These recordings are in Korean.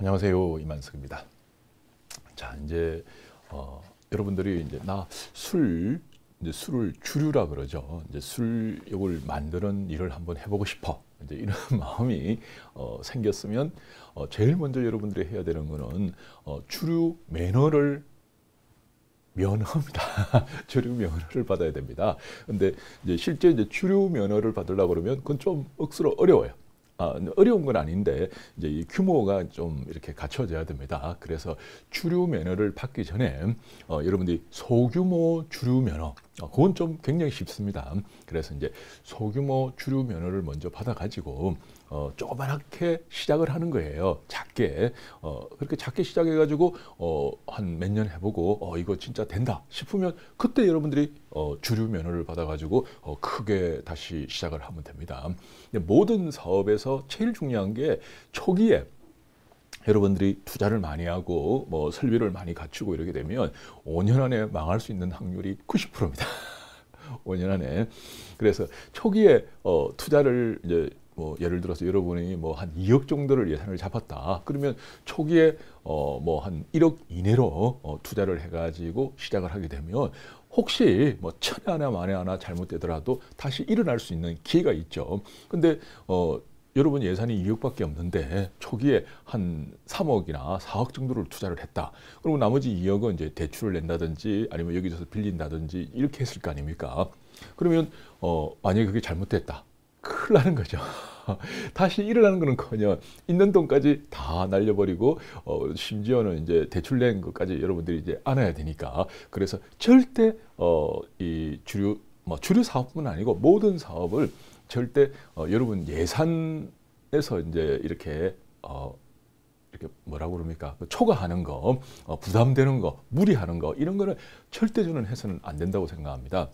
안녕하세요 이만석입니다. 자 이제 어, 여러분들이 이제 나 술 이제 술을 주류라 그러죠. 이제 술 이걸 만드는 일을 한번 해보고 싶어. 이제 이런 마음이 어, 생겼으면 어, 제일 먼저 여러분들이 해야 되는 거는 어, 주류 매너를 면허입니다. 주류 면허를 받아야 됩니다. 근데 이제 실제 이제 주류 면허를 받으려고 그러면 그건 좀 억수로 어려워요. 아, 어려운 건 아닌데 이제 이 규모가 좀 이렇게 갖춰져야 됩니다. 그래서 주류 면허를 받기 전에 어, 여러분들이 소규모 주류 면허 어, 그건 좀 굉장히 쉽습니다. 그래서 이제 소규모 주류 면허를 먼저 받아가지고 어, 조그맣게 시작을 하는 거예요. 작게. 어, 그렇게 작게 시작해가지고 어, 한 몇 년 해보고 어, 이거 진짜 된다 싶으면 그때 여러분들이 어, 주류 면허를 받아가지고 어, 크게 다시 시작을 하면 됩니다. 모든 사업에서 제일 중요한 게 초기에 여러분들이 투자를 많이 하고 뭐 설비를 많이 갖추고 이렇게 되면 5년 안에 망할 수 있는 확률이 90%입니다. 5년 안에. 그래서 초기에 어, 투자를 이제 뭐 예를 들어서 여러분이 뭐 한 2억 정도를 예산을 잡았다. 그러면 초기에 어뭐한 1억 이내로 어 투자를 해가지고 시작을 하게 되면 혹시 뭐 천에 하나 만에 하나 잘못되더라도 다시 일어날 수 있는 기회가 있죠. 근데 어 여러분 예산이 2억밖에 없는데 초기에 한 3억이나 4억 정도를 투자를 했다. 그리고 나머지 2억은 이제 대출을 낸다든지 아니면 여기기서 빌린다든지 이렇게 했을 거 아닙니까? 그러면 어 만약에 그게 잘못됐다. 큰일 나는 거죠. 다시 일어나는 거는커녕 있는 돈까지 다 날려버리고 어, 심지어는 이제 대출낸 것까지 여러분들이 이제 안아야 되니까 그래서 절대 어, 이 주류 뭐 주류 사업뿐 아니고 모든 사업을 절대 어, 여러분 예산에서 이제 이렇게 어, 이렇게 뭐라고 그럽니까 그 초과하는 거 어, 부담되는 거 무리하는 거 이런 거는 절대 저는 해서는 안 된다고 생각합니다.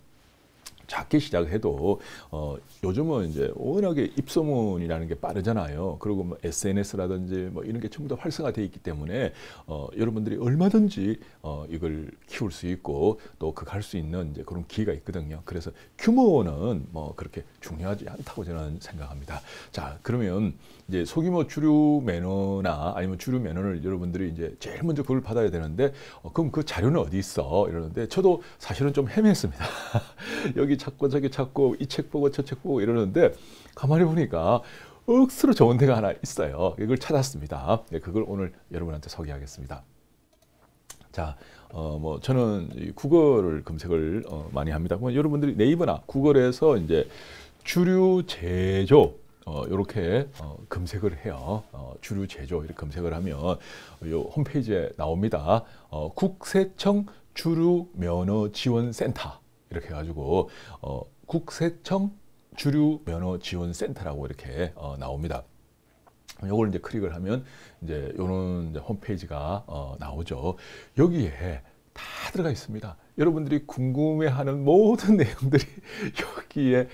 작게 시작해도 어, 요즘은 이제 워낙에 입소문이라는 게 빠르잖아요. 그리고 뭐 SNS라든지 뭐 이런 게 전부 다 활성화되어 있기 때문에 어, 여러분들이 얼마든지 어, 이걸 키울 수 있고 또그할수 있는 이제 그런 기회가 있거든요. 그래서 규모는 뭐 그렇게 중요하지 않다고 저는 생각합니다. 자, 그러면 이제 소규모 주류 매너나 아니면 주류 매너를 여러분들이 이제 제일 먼저 그걸 받아야 되는데 어, 그럼 그 자료는 어디 있어? 이러는데 저도 사실은 좀 헤맸습니다. 여기 찾고 뭐 저기 찾고 이 책 보고 저 책 보고 이러는데 가만히 보니까 억수로 좋은 데가 하나 있어요. 이걸 찾았습니다. 네, 그걸 오늘 여러분한테 소개하겠습니다. 자, 어, 뭐 저는 국어를 검색을 어, 많이 합니다. 뭐 여러분들이 네이버나 구글에서 이제 주류 제조 어, 이렇게 어, 검색을 해요. 어, 주류 제조 이렇게 검색을 하면 요 홈페이지에 나옵니다. 어, 국세청 주류 면허 지원 센터 이렇게 해가지고 어, 국세청 주류 면허 지원 센터라고 이렇게 어, 나옵니다. 요걸 이제 클릭을 하면 이제 요런 이제 홈페이지가 어, 나오죠. 여기에 다 들어가 있습니다. 여러분들이 궁금해하는 모든 내용들이 여기에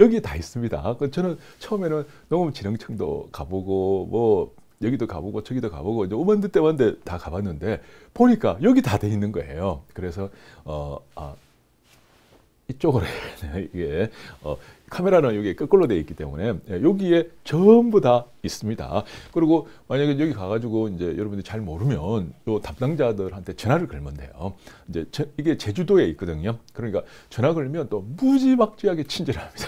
여기 다 있습니다. 그 저는 처음에는 너무 지능청도 가보고 뭐 여기도 가보고 저기도 가보고 이제 오만드 때만데 다 가봤는데 보니까 여기 다 돼 있는 거예요. 그래서 어 아, 이쪽으로 해야 돼요. 이게 어, 카메라는 여기 거꾸로 되어 있기 때문에 예, 여기에 전부 다 있습니다. 그리고 만약에 여기 가가지고 이제 여러분들이 잘 모르면 요 담당자들한테 전화를 걸면 돼요. 이제 제, 이게 제주도에 있거든요. 그러니까 전화 걸면 또 무지막지하게 친절합니다.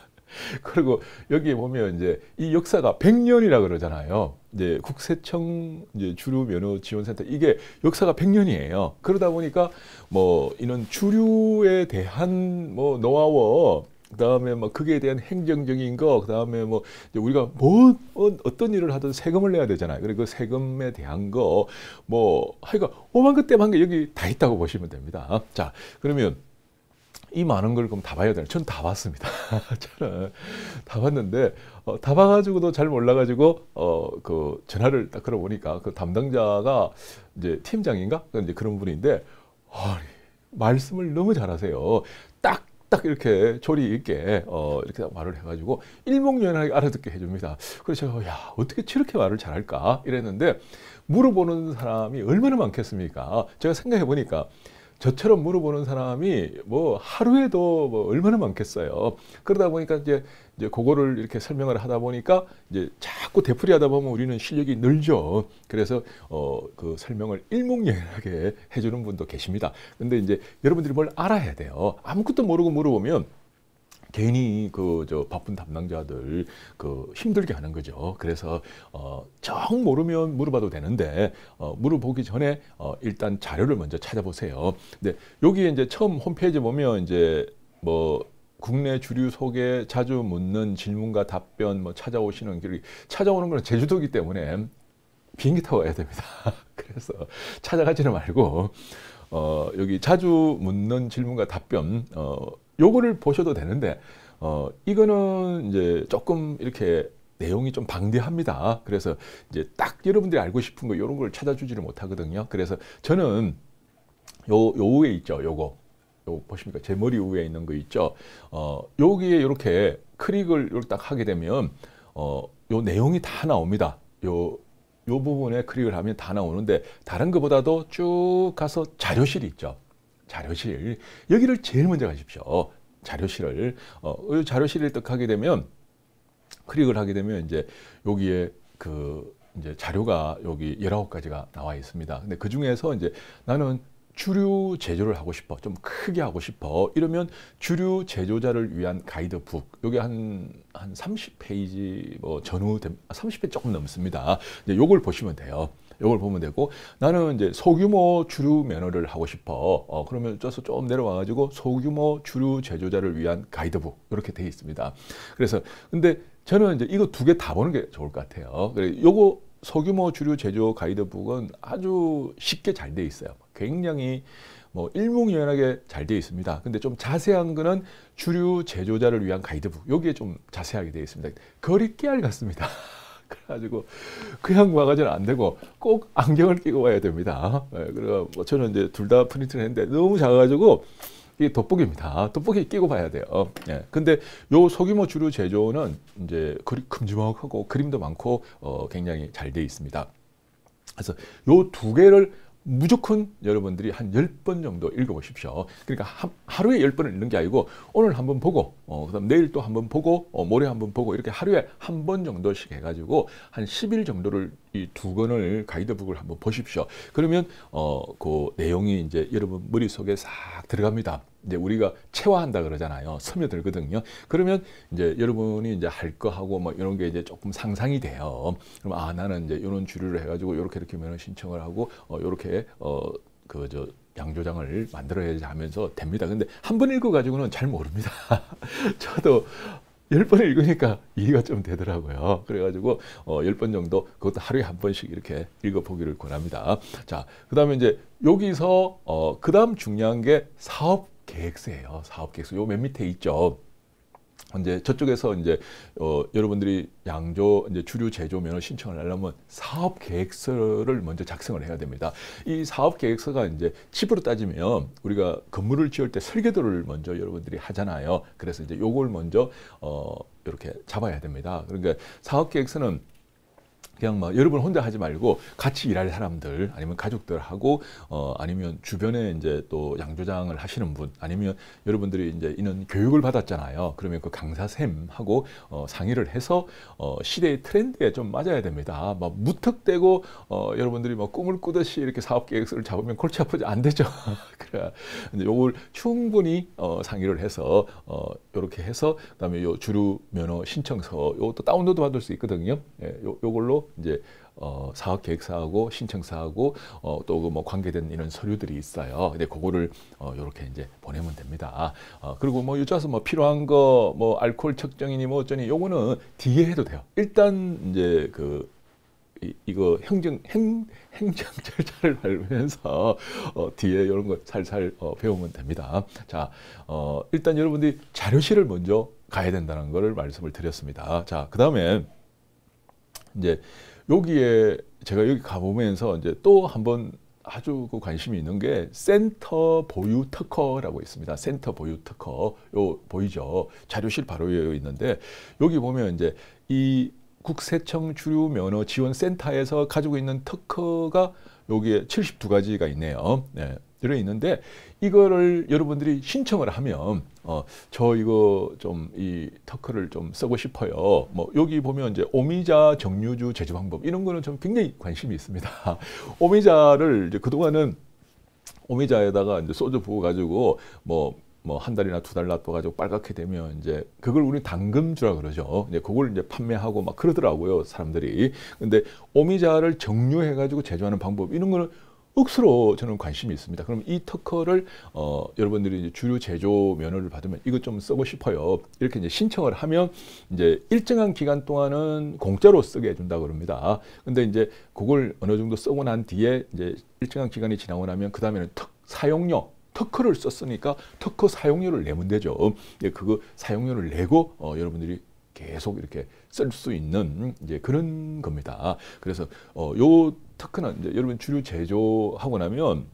그리고 여기에 보면 이제 이 역사가 100년이라 그러잖아요. 이제 국세청 이제 주류 면허 지원센터 이게 역사가 100년이에요. 그러다 보니까 뭐 이런 주류에 대한 뭐노하워 그다음에 뭐 그게 대한 행정적인 거 그다음에 뭐 우리가 뭐 어떤 일을 하든 세금을 내야 되잖아요. 그리고 그 세금에 대한 거 뭐 하여간 오만 그 때만 게 여기 다 있다고 보시면 됩니다. 자, 그러면 이 많은 걸 그럼 다 봐야 되나? 전다 봤습니다. 저는 다 봤는데 어, 다 봐가지고도 잘 몰라가지고 어 그 전화를 딱 걸어보니까 그 담당자가 이제 팀장인가 그 이제 그런 분인데 아 말씀을 너무 잘하세요. 딱딱 이렇게 조리 있게 어 이렇게 말을 해가지고 일목요연하게 알아듣게 해줍니다. 그래서 제가 야 어떻게 저렇게 말을 잘할까 이랬는데 물어보는 사람이 얼마나 많겠습니까? 제가 생각해 보니까 저처럼 물어보는 사람이 뭐 하루에도 뭐 얼마나 많겠어요. 그러다 보니까 이제 이제 그거를 이렇게 설명을 하다 보니까 이제 자꾸 되풀이하다 보면 우리는 실력이 늘죠. 그래서 어 그 설명을 일목요연하게 해주는 분도 계십니다. 근데 이제 여러분들이 뭘 알아야 돼요. 아무것도 모르고 물어보면 괜히 그저 바쁜 담당자들 그 힘들게 하는 거죠. 그래서 어정 모르면 물어봐도 되는데 어 물어보기 전에 어 일단 자료를 먼저 찾아보세요. 근데 여기 이제 처음 홈페이지 보면 이제 뭐 국내 주류 속에 자주 묻는 질문과 답변 뭐 찾아오시는 길 찾아오는 거 제주도기 때문에 비행기 타고 와야 됩니다. 그래서 찾아가지는 말고 어 여기 자주 묻는 질문과 답변 어 요거를 보셔도 되는데 어 이거는 이제 조금 이렇게 내용이 좀 방대합니다. 그래서 이제 딱 여러분들이 알고 싶은 거 이런 걸 찾아주지를 못하거든요. 그래서 저는 요, 요 위에 있죠. 요거. 요 보십니까? 제 머리 위에 있는 거 있죠. 어, 여기에 이렇게 클릭을 이렇게 딱 하게 되면 어, 요 내용이 다 나옵니다. 요, 요 부분에 클릭을 하면 다 나오는데 다른 것보다도 쭉 가서 자료실이 있죠. 자료실 여기를 제일 먼저 가십시오. 자료실을 어, 자료실을 뜩하게 되면 클릭을 하게 되면 이제 여기에 그 이제 자료가 여기 19가지가 나와 있습니다. 근데 그 중에서 이제 나는 주류 제조를 하고 싶어. 좀 크게 하고 싶어. 이러면 주류 제조자를 위한 가이드북. 여기 한, 한 30페이지 뭐 전후, 30페이지 조금 넘습니다. 이제 요걸 보시면 돼요. 이걸 보면 되고 나는 이제 소규모 주류 매너를 하고 싶어. 어, 그러면 쪄서 좀 내려와 가지고 소규모 주류 제조자를 위한 가이드북 이렇게 돼 있습니다. 그래서 근데 저는 이제 이거 두 개 다 보는 게 좋을 것 같아요. 그래 요거 소규모 주류 제조 가이드북은 아주 쉽게 잘 돼 있어요. 굉장히 뭐 일목요연하게 잘 되어 있습니다. 근데 좀 자세한 거는 주류 제조자를 위한 가이드북 여기에 좀 자세하게 되어 있습니다. 거리 깨알 같습니다. 그래가지고 그냥 와가지고는 안 되고 꼭 안경을 끼고 와야 됩니다. 네, 예, 그래서 뭐 저는 이제 둘 다 프린트를 했는데 너무 작아가지고 이 돋보기입니다. 돋보기 끼고 봐야 돼요. 예. 근데 요 소규모 주류 제조는 이제 그리 큼지막하고 그림도 많고 어, 굉장히 잘 돼 있습니다. 그래서 요 두 개를 무조건 여러분들이 한 10번 정도 읽어보십시오. 그러니까 하, 하루에 10번을 읽는 게 아니고 오늘 한번 보고 어, 그다음 내일 또 한번 보고 어, 모레 한번 보고 이렇게 하루에 한 번 정도씩 해가지고 한 10일 정도를 이 두 권을 가이드북을 한번 보십시오. 그러면 어, 그 내용이 이제 여러분 머릿속에 싹 들어갑니다. 이제 우리가 체화한다 그러잖아요. 스며들거든요. 그러면 이제 여러분이 이제 할 거 하고 뭐 이런 게 이제 조금 상상이 돼요. 그럼 아 나는 이제 이런 주류를 해가지고 이렇게 이렇게 면허 신청을 하고 어 이렇게 어그저 양조장을 만들어야지 하면서 됩니다. 근데 한 번 읽어 가지고는 잘 모릅니다. 저도 열 번 읽으니까 이해가 좀 되더라고요. 그래가지고 어, 열 번 정도 그것도 하루에 한 번씩 이렇게 읽어보기를 권합니다. 자, 그 다음에 이제 여기서 어, 그 다음 중요한 게 사업 계획서예요. 사업 계획서. 요 맨 밑에 있죠. 이제 저쪽에서 이제 어, 여러분들이 양조 이제 주류 제조면을 신청을 하려면 사업 계획서를 먼저 작성을 해야 됩니다. 이 사업 계획서가 이제 칩으로 따지면 우리가 건물을 지을 때 설계도를 먼저 여러분들이 하잖아요. 그래서 이제 요걸 먼저 어 이렇게 잡아야 됩니다. 그러니까 사업 계획서는 그냥 막 뭐 여러분 혼자 하지 말고 같이 일할 사람들 아니면 가족들하고 어 아니면 주변에 이제 또 양조장을 하시는 분 아니면 여러분들이 이제 이런 교육을 받았잖아요. 그러면 그 강사 쌤하고 어 상의를 해서 어 시대의 트렌드에 좀 맞아야 됩니다. 막 뭐 무턱대고 어 여러분들이 막 뭐 꿈을 꾸듯이 이렇게 사업 계획서를 잡으면 골치 아프지 안 되죠. 그래 이제 요걸 충분히 어 상의를 해서 어 요렇게 해서 그다음에 요 주류 면허 신청서 요것도 다운로드 받을 수 있거든요. 예, 요 요걸로 이제 어, 사업 계획서하고 신청서하고 어, 또뭐 그 관계된 이런 서류들이 있어요. 근데 그거를 어, 이렇게 이제 보내면 됩니다. 어, 그리고 뭐 유자서 뭐 필요한 거 뭐 알코올 측정이니 뭐 어쩌니 요거는 뒤에 해도 돼요. 일단 이제 그 이, 이거 행정 행 행정 절차를 밟면서 어, 뒤에 이런 거 살살 어, 배우면 됩니다. 자, 어, 일단 여러분들이 자료실을 먼저 가야 된다는 거를 말씀을 드렸습니다. 자, 그 다음에 이제 여기에 제가 여기 가보면서 이제 또 한 번 아주 그 관심이 있는 게 센터 보유 특허라고 있습니다. 센터 보유 특허. 요 보이죠? 자료실 바로 여기 있는데 여기 보면 이제 이 국세청 주류 면허 지원 센터에서 가지고 있는 특허가 여기에 72가지가 있네요. 네. 들어 있는데 이거를 여러분들이 신청을 하면 어, 저 이거 좀 이 터크를 좀 쓰고 싶어요. 뭐 여기 보면 이제 오미자 정류주 제조 방법 이런 거는 좀 굉장히 관심이 있습니다. 오미자를 이제 그동안은 오미자에다가 이제 소주 부어 가지고 뭐 뭐 한 달이나 두 달 놔둬가지고 빨갛게 되면 이제 그걸 우리 당금주라 그러죠. 이제 그걸 이제 판매하고 막 그러더라고요 사람들이. 근데 오미자를 정류해가지고 제조하는 방법 이런 거는 억수로 저는 관심이 있습니다. 그럼 이 특허를 어, 여러분들이 주류 제조 면허를 받으면 이것 좀 쓰고 싶어요. 이렇게 이제 신청을 하면 이제 일정한 기간 동안은 공짜로 쓰게 해준다 그럽니다. 근데 이제 그걸 어느 정도 쓰고 난 뒤에 이제 일정한 기간이 지나고 나면 그 다음에는 특 사용료 특허를 썼으니까 특허 사용료를 내면 되죠. 예, 그거 사용료를 내고 어, 여러분들이 계속 이렇게 쓸 수 있는 이제 그런 겁니다. 그래서 어, 요 특허는 이제 여러분 주류 제조하고 나면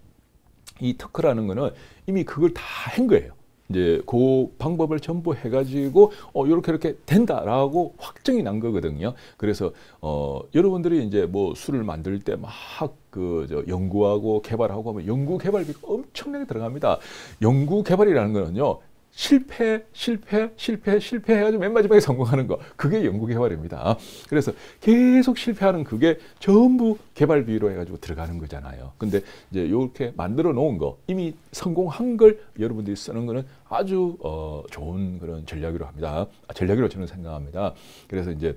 이 특허라는 거는 이미 그걸 다 한 거예요. 이제 그 방법을 전부 해가지고 어 이렇게 이렇게 된다라고 확정이 난 거거든요. 그래서 어 여러분들이 이제 뭐 술을 만들 때 막 그 저 연구하고 개발하고 하면 연구 개발비가 엄청나게 들어갑니다. 연구 개발이라는 거는요 실패, 실패, 실패, 실패해가지고 맨 마지막에 성공하는 거. 그게 영국의 개발입니다. 그래서 계속 실패하는 그게 전부 개발 비로 해가지고 들어가는 거잖아요. 근데 이제 이렇게 만들어 놓은 거, 이미 성공한 걸 여러분들이 쓰는 거는 아주 어, 좋은 그런 전략이라고 합니다. 아, 전략이라고 저는 생각합니다. 그래서 이제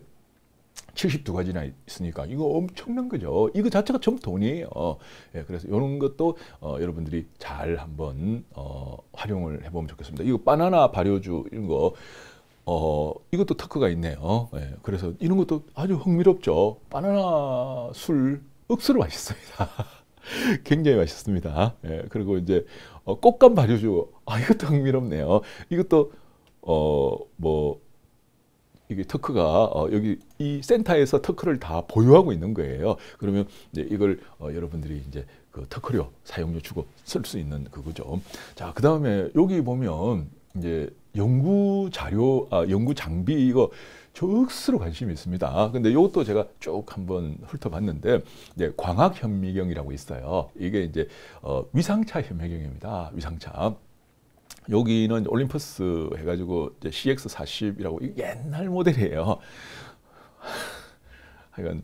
72가지나 있으니까 이거 엄청난 거죠. 이거 자체가 전부 돈이에요. 어, 예, 그래서 이런 것도 어, 여러분들이 잘 한번 어, 활용을 해보면 좋겠습니다. 이거 바나나 발효주 이런 거 어, 이것도 특허가 있네요. 어, 예, 그래서 이런 것도 아주 흥미롭죠. 바나나 술 억수로 맛있습니다. 굉장히 맛있습니다. 예, 그리고 이제 어, 꽃감 발효주 아 이것도 흥미롭네요. 이것도 어뭐 이게 터크가 어, 여기 이 센터에서 터크를 다 보유하고 있는 거예요. 그러면 이제 이걸 어, 여러분들이 이제 그 터크료 사용료 주고 쓸 수 있는 그거죠. 자, 그 다음에 여기 보면 이제 연구 자료, 아, 연구 장비 이거 적스로 관심이 있습니다. 근데 이것도 제가 쭉 한번 훑어봤는데 이제 광학 현미경이라고 있어요. 이게 이제 어, 위상차 현미경입니다. 위상차. 여기는 올림푸스 해가지고 CX 40이라고 옛날 모델이에요. 하여간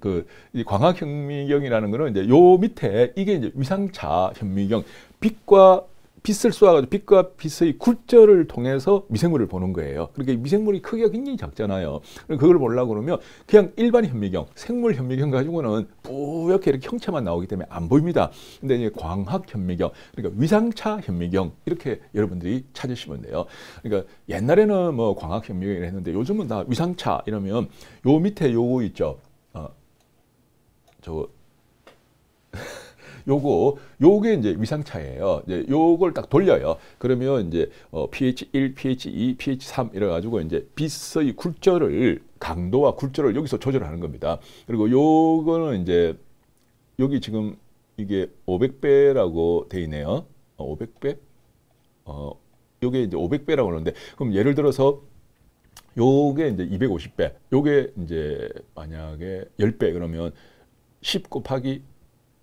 그 광학 현미경이라는 거는 이제 요 밑에 이게 이제 위상차 현미경 빛과 빛을 쏘아가지고 빛과 빛의 굴절을 통해서 미생물을 보는 거예요. 그러니까 미생물이 크기가 굉장히 작잖아요. 그걸 보려고 그러면 그냥 일반 현미경, 생물 현미경 가지고는 뿌옇게 이렇게 형체만 나오기 때문에 안 보입니다. 근데 이제 광학 현미경, 그러니까 위상차 현미경 이렇게 여러분들이 찾으시면 돼요. 그러니까 옛날에는 뭐 광학 현미경이라 했는데 요즘은 다 위상차 이러면 요 밑에 요거 있죠. 어, 저거 요거 요게 이제 위상차예요. 이제 요걸 딱 돌려요. 그러면 이제 어, pH1, pH2, pH3 이래 가지고 이제 빛의 굴절을 강도와 굴절을 여기서 조절하는 겁니다. 그리고 요거는 이제 여기 지금 이게 500배라고 돼 있네요. 500배? 어, 어, 요게 이제 500배라고 하는데 그럼 예를 들어서 요게 이제 250배. 요게 이제 만약에 10배 그러면 10 곱하기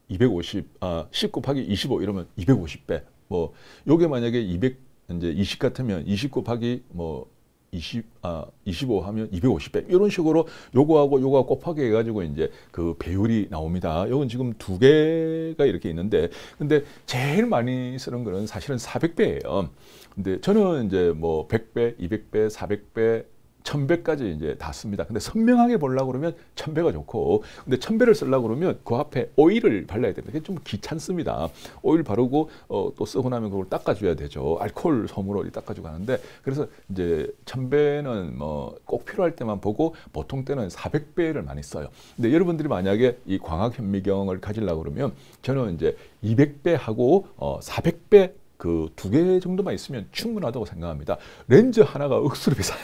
250, 아, 10 곱하기 25 이러면 250배. 뭐, 요게 만약에 200, 이제 20 같으면 20 곱하기 뭐, 20, 아, 25 하면 250배. 이런 식으로 요거하고 요거 곱하기 해가지고 이제 그 배율이 나옵니다. 요건 지금 두 개가 이렇게 있는데, 근데 제일 많이 쓰는 거는 사실은 400배예요. 근데 저는 이제 뭐 100배, 200배, 400배, 천배까지 이제 닿습니다 근데 선명하게 보려고 그러면 천배가 좋고 근데 천배를 쓰려고 그러면 그 앞에 오일을 발라야 됩니다. 그게 좀 귀찮습니다. 오일 바르고 어, 또 쓰고 나면 그걸 닦아줘야 되죠. 알코올 솜으로 닦아주고 하는데 그래서 이제 천배는 뭐 꼭 필요할 때만 보고 보통 때는 400배를 많이 써요. 근데 여러분들이 만약에 이 광학 현미경을 가지려고 그러면 저는 이제 200배하고 어, 400배 그 두 개 정도만 있으면 충분하다고 생각합니다. 렌즈 하나가 억수로 비싸요.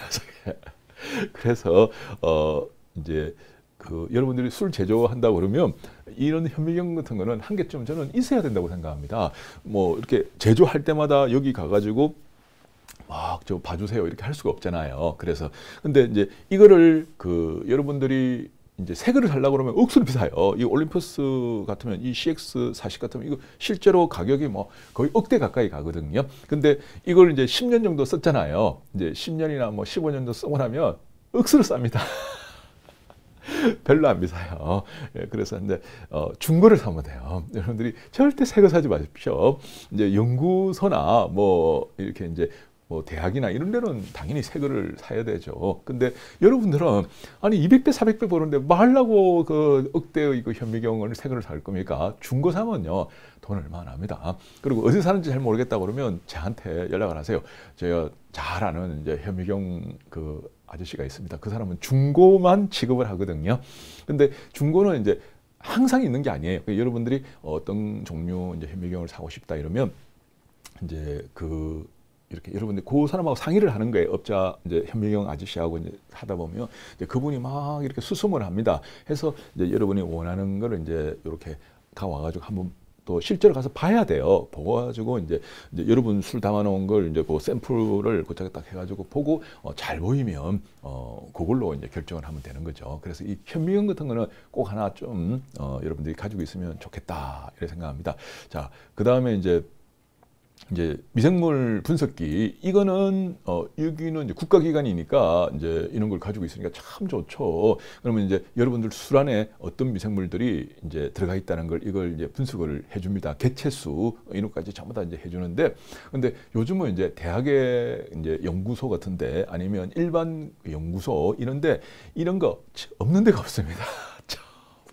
그래서 어 이제 그 여러분들이 술 제조한다고 그러면 이런 현미경 같은 거는 한 개쯤 저는 있어야 된다고 생각합니다. 뭐 이렇게 제조할 때마다 여기 가가지고 막 저 봐주세요 이렇게 할 수가 없잖아요. 그래서 근데 이제 이거를 그 여러분들이 이제 새 글을 살라 고 그러면 억수로 비싸요. 이 올림푸스 같으면 이 CX 40 같으면 이거 실제로 가격이 뭐 거의 억대 가까이 가거든요. 근데 이걸 이제 10년 정도 썼잖아요. 이제 10년이나 뭐 15년도 쓰고 나면 억수로 쌉니다. 별로 안 비싸요. 예, 그래서 이제 어, 중고를 사면 돼요. 여러분들이 절대 새 거 사지 마십시오. 이제 연구소나 뭐 이렇게 이제 뭐 대학이나 이런 데는 당연히 새 거를 사야 되죠. 근데 여러분들은 아니 200배, 400배 버는데 말라고 그 억대의 그 현미경을 새 거를 살 겁니까? 중고 사면요. 돈 얼마 합니다 그리고 어디 사는지 잘 모르겠다 그러면 저한테 연락을 하세요. 제가 잘 아는 이제 현미경 그 아저씨가 있습니다. 그 사람은 중고만 취급을 하거든요. 근데 중고는 이제 항상 있는 게 아니에요. 그러니까 여러분들이 어떤 종류 이제 현미경을 사고 싶다 이러면 이제 그 이렇게 여러분들 그 사람하고 상의를 하는 거예요. 업자 이제 현미경 아저씨하고 이제 하다 보면 이제 그분이 막 이렇게 수습을 합니다. 해서 이제 여러분이 원하는 거를 이제 이렇게 가와가지고 한번 또 실제로 가서 봐야 돼요. 보고 가지고 이제, 이제 여러분 술 담아놓은 걸 이제 그 샘플을 고착에 딱 해가지고 보고 어, 잘 보이면 어, 그걸로 이제 결정을 하면 되는 거죠. 그래서 이 현미경 같은 거는 꼭 하나 좀 어, 여러분들이 가지고 있으면 좋겠다 이렇게 생각합니다. 자, 그 다음에 이제 이제 미생물 분석기 이거는 어 여기는 이제 국가기관이니까 이제 이런 걸 가지고 있으니까 참 좋죠. 그러면 이제 여러분들 술 안에 어떤 미생물들이 이제 들어가 있다는 걸 이걸 이제 분석을 해줍니다. 개체수 이런까지 전부 다 이제 해주는데 근데 요즘은 이제 대학의 이제 연구소 같은데 아니면 일반 연구소 이런데 이런 거 없는 데가 없습니다.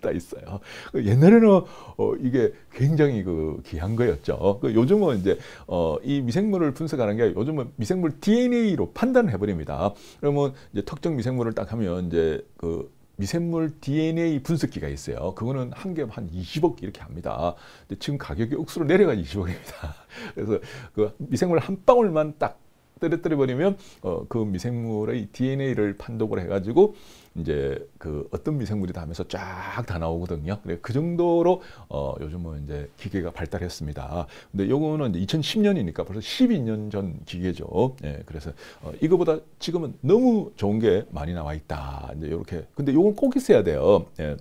쏟 있어요. 그 옛날에는 어, 어, 이게 굉장히 그 귀한 거였죠. 그 요즘은 이제 어, 이 미생물을 분석하는 게 요즘은 미생물 DNA로 판단을 해버립니다. 그러면 이제 특정 미생물을 딱 하면 이제 그 미생물 DNA 분석기가 있어요. 그거는 한 개한 한 20억 이렇게 합니다. 근데 지금 가격이 억수로 내려가 20억입니다. 그래서 그 미생물 한 방울만 딱 떨어뜨려 버리면 어, 그 미생물의 DNA를 판독을 해가지고 이제 그 어떤 미생물이 다하면서쫙 다 나오거든요. 그그 정도로 어 요즘은 이제 기계가 발달했습니다. 근데 요거는 이제 2010년이니까 벌써 12년 전 기계죠. 예, 그래서 어 이거보다 지금은 너무 좋은 게 많이 나와 있다. 이제 요렇게. 근데 요건 꼭 있어야 돼요. 예.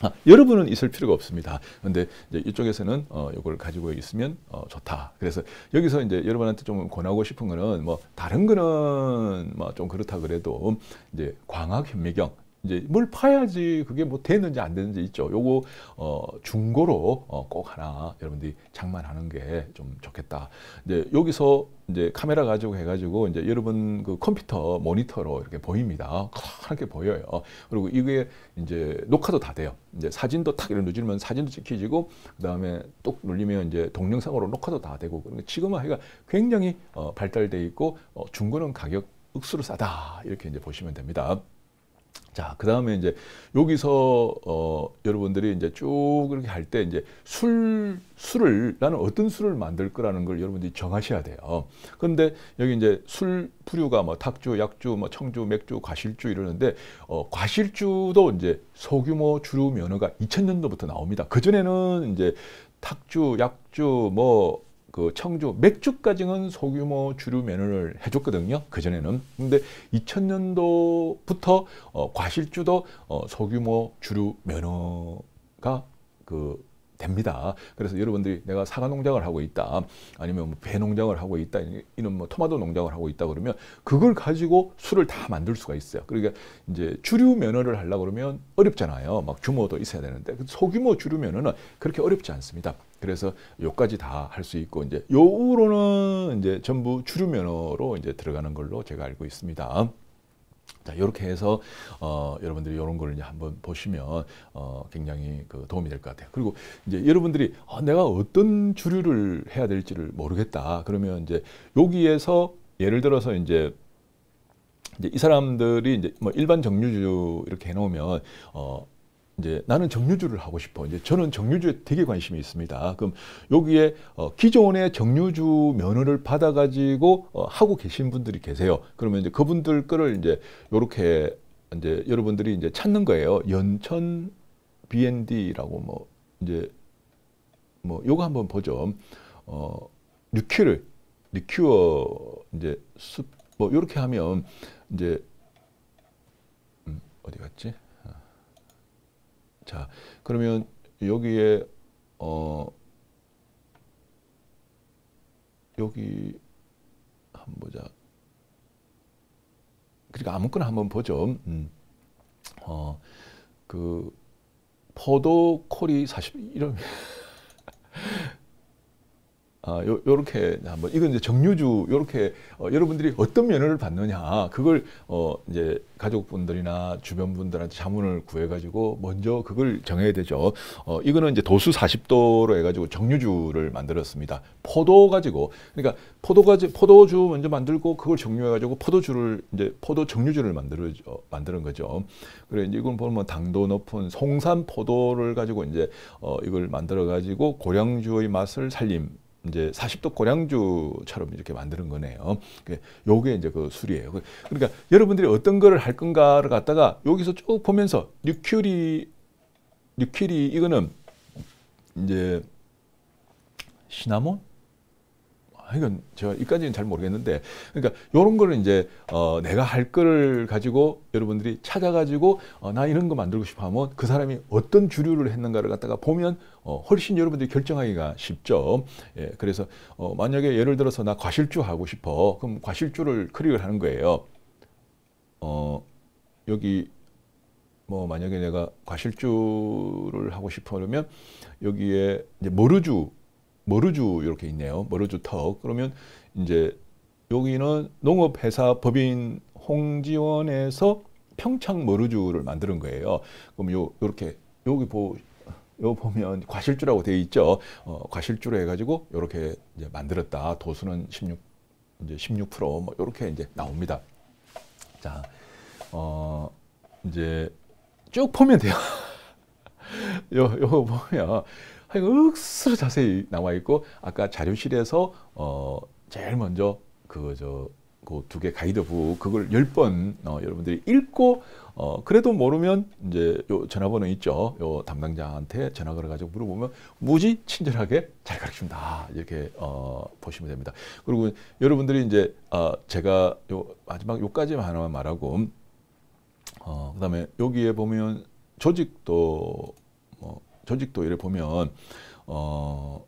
아, 여러분은 있을 필요가 없습니다. 근데 이쪽에서는 어, 이걸 가지고 있으면 어, 좋다. 그래서 여기서 이제 여러분한테 좀 권하고 싶은 거는 뭐 다른 거는 뭐좀 그렇다 그래도 이제 광학 현미경 이제 뭘 파야지 그게 뭐됐는지안됐는지 있죠. 요거 어 중고로 어꼭 하나 여러분들이 장만하는 게 좀 좋겠다. 이제 여기서 이제 카메라 가지고 해가지고 이제 여러분 그 컴퓨터 모니터로 이렇게 보입니다. 크게 보여요. 그리고 이게 이제 녹화도 다 돼요. 이제 사진도 탁 이렇게 누르면 사진도 찍히지고 그 다음에 뚝 눌리면 이제 동영상으로 녹화도 다 되고 그러니 지금은 하기가 굉장히 어 발달돼 있고 어, 중고는 가격 억수로 싸다 이렇게 이제 보시면 됩니다. 자, 그 다음에 이제 여기서 어, 여러분들이 이제 쭉 이렇게 할 때 이제 술, 술을, 나는 어떤 술을 만들 거라는 걸 여러분들이 정하셔야 돼요. 그런데 여기 이제 술 부류가 뭐 탁주, 약주, 뭐 청주, 맥주, 과실주 이러는데 어, 과실주도 이제 소규모 주류 면허가 2000년도부터 나옵니다. 그전에는 이제 탁주, 약주, 뭐그 청주 맥주까지는 소규모 주류 면허를 해줬거든요. 그전에는. 근데 2000년도부터 어, 과실주도 어, 소규모 주류 면허가 그 됩니다. 그래서 여러분들이 내가 사과 농장을 하고 있다, 아니면 뭐배 농장을 하고 있다, 이런 뭐 토마토 농장을 하고 있다 그러면 그걸 가지고 술을 다 만들 수가 있어요. 그러니까 이제 주류 면허를 하려 그러면 어렵잖아요. 막 규모도 있어야 되는데 소규모 주류 면허는 그렇게 어렵지 않습니다. 그래서 요까지 다 할 수 있고 이제 요후로는 이제 전부 주류 면허로 이제 들어가는 걸로 제가 알고 있습니다. 자, 이렇게 해서 어, 여러분들이 이런 걸 이제 한번 보시면 어, 굉장히 그 도움이 될 것 같아요. 그리고 이제 여러분들이 아, 내가 어떤 주류를 해야 될지를 모르겠다. 그러면 이제 여기에서 예를 들어서 이제 이제 이 사람들이 이제 뭐 일반 정류주 이렇게 해놓으면 어 이제 나는 정류주를 하고 싶어. 이제 저는 정류주에 되게 관심이 있습니다. 그럼 여기에 어, 기존의 정류주 면허를 받아가지고 어, 하고 계신 분들이 계세요. 그러면 이제 그분들 거를 이제 요렇게 이제 여러분들이 이제 찾는 거예요. 연천 BND라고 뭐 이제 뭐 요거 한번 보죠. 어, 뉴큐를 뉴큐어 이제 숲뭐 요렇게 하면 이제 음, 어디 갔지? 자, 그러면 여기에 어 여기 한번 보자. 그러니까 아무거나 한번 보죠. 음. 어, 그 포도콜이 사실 이름 아, 요, 요렇게 한번 이건 이제 정류주 요렇게 어, 여러분들이 어떤 면허를 받느냐 그걸 어 이제 가족분들이나 주변 분들한테 자문을 구해 가지고 먼저 그걸 정해야 되죠. 어 이거는 이제 도수 40도로 해 가지고 정류주를 만들었습니다. 포도 가지고 그러니까 포도 가지 포도주 먼저 만들고 그걸 정류해 가지고 포도주를 이제 포도 정류주를 만들어 어, 만드는 거죠. 그래 이제 이건 보면 당도 높은 송산 포도를 가지고 이제 어 이걸 만들어 가지고 고량주의 맛을 살림 이제 40도 고량주처럼 이렇게 만드는 거네요. 요게 이제 그 술이에요. 그, 그러니까 여러분들이 어떤 거를 할 건가를 갖다가 여기서 쭉 보면서 뉴큐리 뉴큐리 이거는 이제 시나몬 이건 제가 이까지는 잘 모르겠는데 그러니까 이런 거는 이제 어, 내가 할 거를 가지고 여러분들이 찾아가지고 어, 나 이런 거 만들고 싶어 하면 그 사람이 어떤 주류를 했는가를 갖다가 보면 어, 훨씬 여러분들이 결정하기가 쉽죠. 예, 그래서 어, 만약에 예를 들어서 나 과실주 하고 싶어 그럼 과실주를 클릭을 하는 거예요. 어, 여기 뭐 만약에 내가 과실주를 하고 싶어 그러면 여기에 이제 머르주 머루주 이렇게 있네요. 머루주 턱. 그러면 이제 여기는 농업회사 법인 홍지원에서 평창 머루주를 만드는 거예요. 그럼 요 요렇게 여기 보 요 보면 과실주라고 되어 있죠. 어, 과실주로 해가지고 요렇게 이제 만들었다. 도수는 16 이제 16%뭐 요렇게 이제 나옵니다. 자, 어 이제 쭉 보면 돼요. 요요 보면 아, 억수로 자세히 나와 있고 아까 자료실에서 어 제일 먼저 그저 그 두 개 가이드북 그걸 열번 어, 여러분들이 읽고 어 그래도 모르면 이제 요 전화번호 있죠. 요 담당자한테 전화 걸어 가지고 물어보면 무지 친절하게 잘가르칩니다 이렇게 어 보시면 됩니다. 그리고 여러분들이 이제 어 제가 요 마지막 요까지 하나만 말하고 어 그다음에 여기에 보면 조직도 조직도 예를 보면 어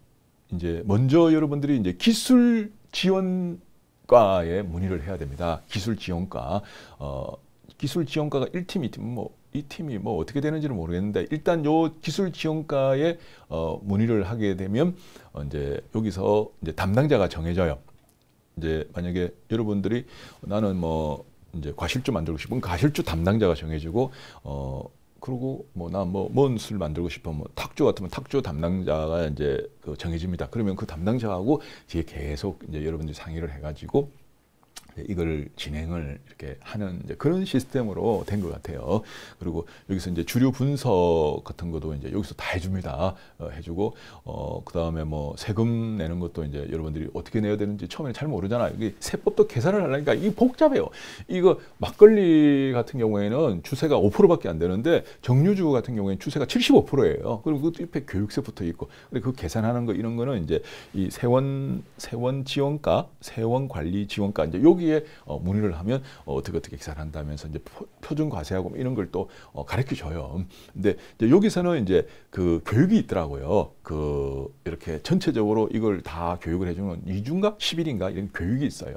이제 먼저 여러분들이 이제 기술 지원과에 문의를 해야 됩니다. 기술 지원과 어 기술 지원과가 1팀, 2팀 뭐이 팀이 뭐 어떻게 되는지는 모르겠는데 일단 요 기술 지원과에 어 문의를 하게 되면 어 이제 여기서 이제 담당자가 정해져요. 이제 만약에 여러분들이 나는 뭐 이제 과실주 만들고 싶은 과실주 담당자가 정해지고 어 그리고 뭐나뭐 뭔 술 만들고 싶어 뭐탁조 같으면 탁조 담당자가 이제 그 정해집니다. 그러면 그 담당자하고 뒤에 계속 이제 여러분들이 상의를 해가지고 네, 이걸 진행을 이렇게 하는 그런 시스템으로 된 것 같아요. 그리고 여기서 이제 주류 분석 같은 것도 이제 여기서 다 해줍니다. 어, 해주고 어, 그 다음에 뭐 세금 내는 것도 이제 여러분들이 어떻게 내야 되는지 처음에는 잘 모르잖아요. 이게 세법도 계산을 하려니까 이게 복잡해요. 이거 막걸리 같은 경우에는 추세가 5%밖에 안 되는데 정류주 같은 경우에는 추세가 75%예요. 그리고 그 옆에 교육세부터 있고 근데 그 계산하는 거 이런 거는 이제 이 세원 세원 지원가, 세원 관리 지원가 이제 여기 거기에 어, 문의를 하면 어, 떻게 어떻게 계산 한다면서 이제 표준 과세하고 뭐 이런 걸또 어, 가르쳐 줘요. 근데 이제 여기서는 이제 그 교육이 있더라고요. 그 이렇게 전체적으로 이걸 다 교육을 해주는 이중인가 10일인가 이런 교육이 있어요.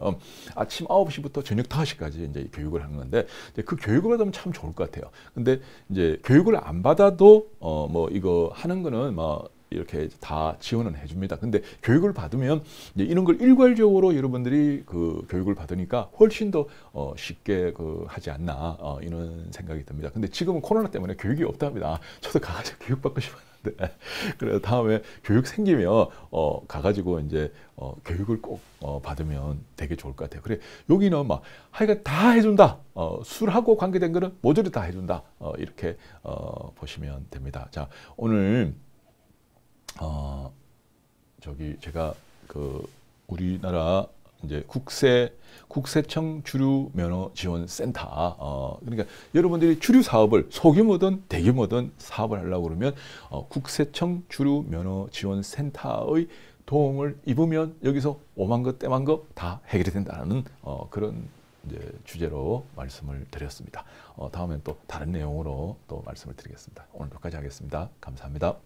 아침 9시부터 저녁 5시까지 이제 교육을 하는 건데 그 교육을 받으면 참 좋을 것 같아요. 근데 이제 교육을 안 받아도 어뭐 이거 하는 거는 뭐 이렇게 다 지원은 해줍니다. 근데 교육을 받으면 이런 제이걸 일괄적으로 여러분들이 그 교육을 받으니까 훨씬 더 어, 쉽게 그 하지 않나 어, 이런 생각이 듭니다. 근데 지금은 코로나 때문에 교육이 없답니다. 저도 가서 교육받고 싶었는데 그래서 다음에 교육 생기면 어, 가가지고 이제 어, 교육을 꼭 어, 받으면 되게 좋을 것 같아요. 그래 여기는 막 하여간 다 해준다. 어, 술하고 관계된 거는 모조리 다 해준다. 어, 이렇게 어, 보시면 됩니다. 자 오늘 어, 저기 제가 그 우리나라 이제 국세 국세청 주류 면허 지원 센터 어 그러니까 여러분들이 주류 사업을 소규모든 대규모든 사업을 하려고 그러면 어 국세청 주류 면허 지원 센터의 도움을 입으면 여기서 오만 것 때만 것 다 해결이 된다는 어 그런 이제 주제로 말씀을 드렸습니다. 어 다음엔 또 다른 내용으로 또 말씀을 드리겠습니다. 오늘 여기까지 하겠습니다. 감사합니다.